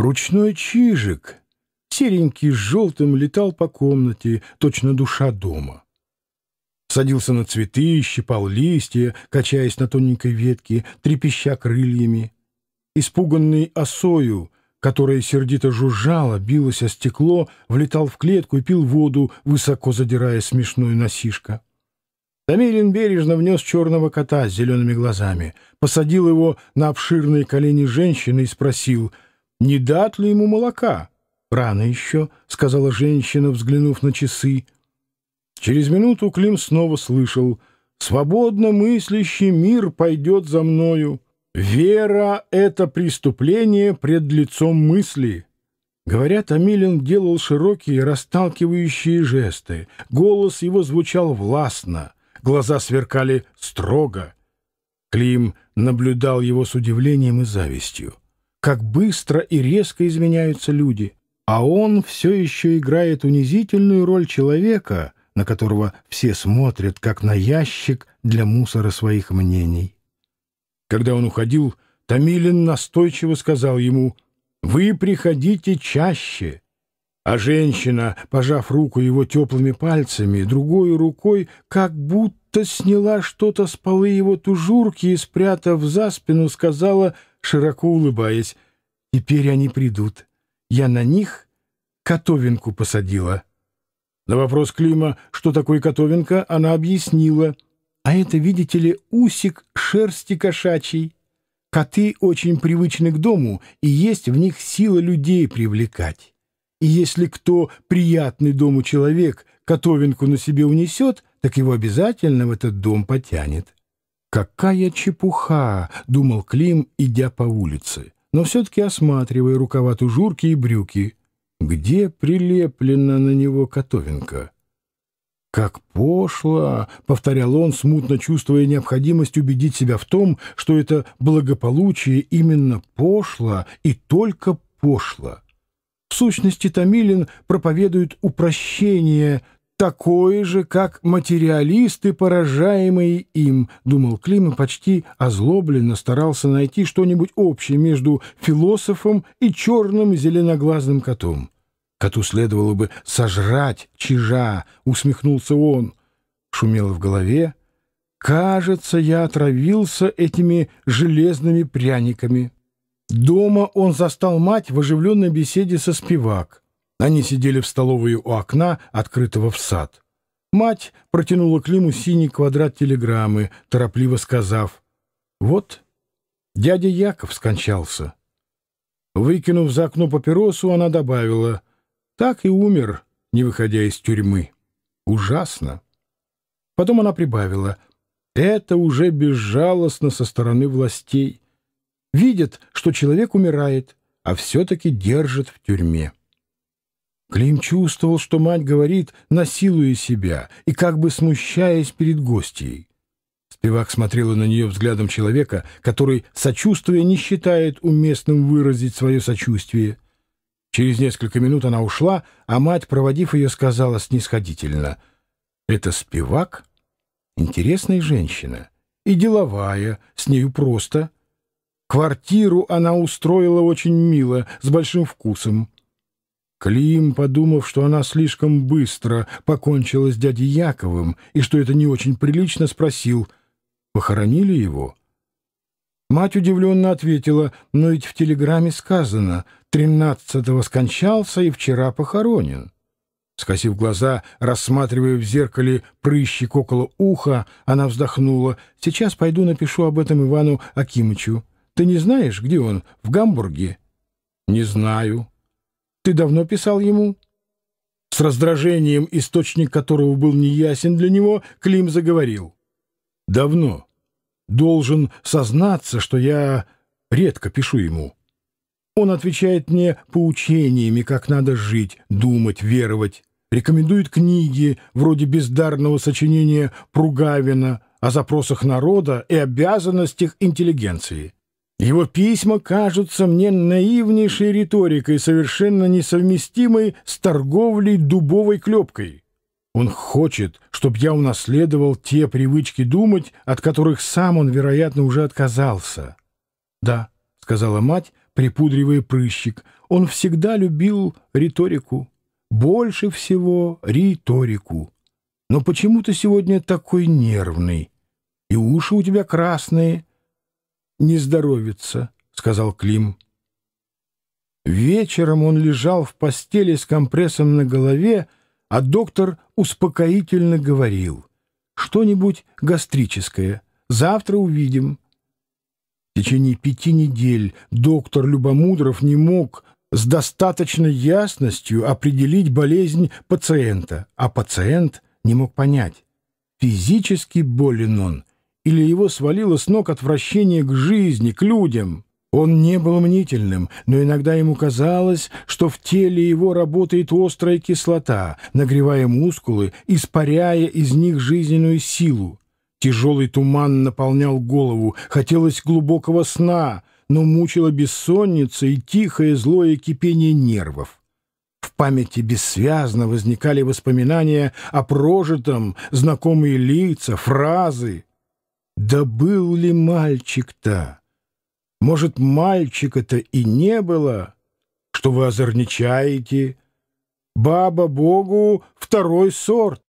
Ручной чижик, серенький с желтым, летал по комнате, точно душа дома. Садился на цветы, щипал листья, качаясь на тоненькой ветке, трепеща крыльями. Испуганный осою, которая сердито жужжала, билась о стекло, влетал в клетку и пил воду, высоко задирая смешную носишко. Тамилин бережно внес черного кота с зелеными глазами, посадил его на обширные колени женщины и спросил — не дат ли ему молока. «Рано еще», — сказала женщина, взглянув на часы. Через минуту Клим снова слышал «Свободно мыслящий мир пойдет за мною. Вера — это преступление пред лицом мысли». Говорят, Амелин делал широкие, расталкивающие жесты. Голос его звучал властно, глаза сверкали строго. Клим наблюдал его с удивлением и завистью как быстро и резко изменяются люди, а он все еще играет унизительную роль человека, на которого все смотрят, как на ящик для мусора своих мнений. Когда он уходил, Тамилин настойчиво сказал ему «Вы приходите чаще». А женщина, пожав руку его теплыми пальцами, другой рукой как будто сняла что-то с полы его тужурки и, спрятав за спину, сказала «Вы широко улыбаясь. «Теперь они придут. Я на них котовинку посадила». На вопрос Клима, что такое котовинка, она объяснила. «А это, видите ли, усик шерсти кошачий. Коты очень привычны к дому, и есть в них сила людей привлекать. И если кто приятный дому человек котовинку на себе унесет, так его обязательно в этот дом потянет. «Какая чепуха!» — думал Клим, идя по улице, но все-таки осматривая рукава тужурки и брюки. Где прилеплена на него котовенка? «Как пошло!» — повторял он, смутно чувствуя необходимость убедить себя в том, что это благополучие именно пошло и только пошло. В сущности, Томилин проповедует упрощение такое же, как материалисты, поражаемые им, — думал Клим и почти озлобленно старался найти что-нибудь общее между философом и черным зеленоглазным котом. Коту следовало бы сожрать чижа, — усмехнулся он. Шумело в голове. «Кажется, я отравился этими железными пряниками». Дома он застал мать в оживленной беседе со спивак. Они сидели в столовой у окна, открытого в сад. Мать протянула Климу синий квадрат телеграммы, торопливо сказав, «Вот, дядя Яков скончался». Выкинув за окно папиросу, она добавила, «Так и умер, не выходя из тюрьмы. Ужасно». Потом она прибавила, «Это уже безжалостно со стороны властей. Видят, что человек умирает, а все-таки держат в тюрьме». Клим чувствовал, что мать говорит, насилуя себя и как бы смущаясь перед гостьей. Спивак смотрела на нее взглядом человека, который, сочувствуя, не считает уместным выразить свое сочувствие. Через несколько минут она ушла, а мать, проводив ее, сказала снисходительно. «Это Спивак? Интересная женщина. И деловая, с нею просто. Квартиру она устроила очень мило, с большим вкусом. Клим, подумав, что она слишком быстро покончила с дядей Яковым и что это не очень прилично, спросил, похоронили его? Мать удивленно ответила, но ведь в телеграмме сказано, тринадцатого скончался и вчера похоронен. Скосив глаза, рассматривая в зеркале прыщик около уха, она вздохнула. «Сейчас пойду напишу об этом Ивану Акимычу. Ты не знаешь, где он? В Гамбурге?» «Не знаю», ты давно писал ему? С раздражением, источник которого был неясен для него, Клим заговорил. Давно. Должен сознаться, что я редко пишу ему. Он отвечает мне поучениями, как надо жить, думать, веровать. Рекомендует книги, вроде бездарного сочинения Пругавина о запросах народа и обязанностях интеллигенции. Его письма кажутся мне наивнейшей риторикой, совершенно несовместимой с торговлей дубовой клепкой. Он хочет, чтобы я унаследовал те привычки думать, от которых сам он, вероятно, уже отказался. — Да, — сказала мать, припудривая прыщик, — он всегда любил риторику. Больше всего риторику. Но почему ты сегодня такой нервный? И уши у тебя красные — не здоровится», — сказал Клим. Вечером он лежал в постели с компрессом на голове, а доктор успокоительно говорил. «Что-нибудь гастрическое. Завтра увидим». В течение пяти недель доктор Любомудров не мог с достаточной ясностью определить болезнь пациента, а пациент не мог понять, физически болен он или его свалило с ног отвращение к жизни, к людям. Он не был мнительным, но иногда ему казалось, что в теле его работает острая кислота, нагревая мускулы, испаряя из них жизненную силу. Тяжелый туман наполнял голову, хотелось глубокого сна, но мучила бессонница и тихое злое кипение нервов. В памяти бессвязно возникали воспоминания о прожитом, знакомые лица, фразы — да был ли мальчик-то? Может, мальчика-то и не было, что вы озорничаете? Баба Богу второй сорт.